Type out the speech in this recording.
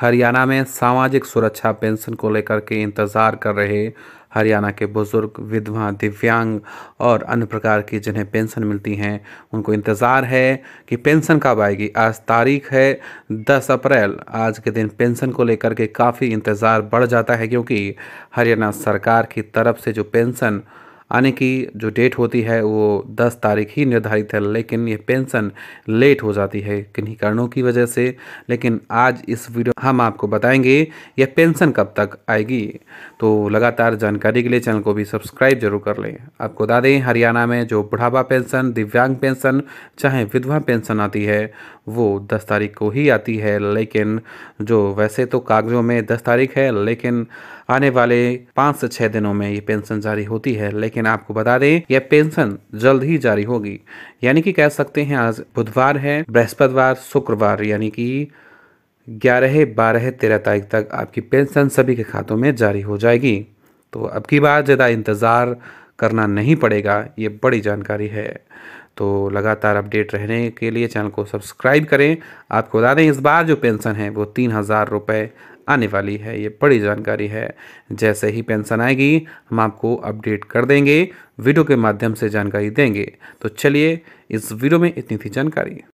हरियाणा में सामाजिक सुरक्षा पेंशन को लेकर के इंतज़ार कर रहे हरियाणा के बुज़ुर्ग विधवा दिव्यांग और अन्य प्रकार की जिन्हें पेंशन मिलती हैं उनको इंतज़ार है कि पेंशन कब आएगी आज तारीख है 10 अप्रैल आज के दिन पेंशन को लेकर के काफ़ी इंतज़ार बढ़ जाता है क्योंकि हरियाणा सरकार की तरफ से जो पेंशन आने की जो डेट होती है वो 10 तारीख ही निर्धारित है लेकिन ये पेंशन लेट हो जाती है किन्हीं कारणों की वजह से लेकिन आज इस वीडियो हम आपको बताएंगे यह पेंशन कब तक आएगी तो लगातार जानकारी के लिए चैनल को भी सब्सक्राइब जरूर कर लें आपको बता दें हरियाणा में जो बुढ़ापा पेंशन दिव्यांग पेंशन चाहे विधवा पेंशन आती है वो दस तारीख को ही आती है लेकिन जो वैसे तो कागजों में दस तारीख है लेकिन आने वाले पाँच से छः दिनों में ये पेंशन जारी होती है लेकिन लेकिन आपको बता दें यह पेंशन जल्द ही जारी होगी यानी कि कह सकते हैं आज बुधवार है बृहस्पतिवार शुक्रवार यानी कि ग्यारह बारह तेरह तारीख तक आपकी पेंशन सभी के खातों में जारी हो जाएगी तो अब की बार ज़्यादा इंतज़ार करना नहीं पड़ेगा ये बड़ी जानकारी है तो लगातार अपडेट रहने के लिए चैनल को सब्सक्राइब करें आपको बता दें इस बार जो पेंशन है वो तीन हज़ार रुपये आने वाली है ये बड़ी जानकारी है जैसे ही पेंशन आएगी हम आपको अपडेट कर देंगे वीडियो के माध्यम से जानकारी देंगे तो चलिए इस वीडियो में इतनी थी जानकारी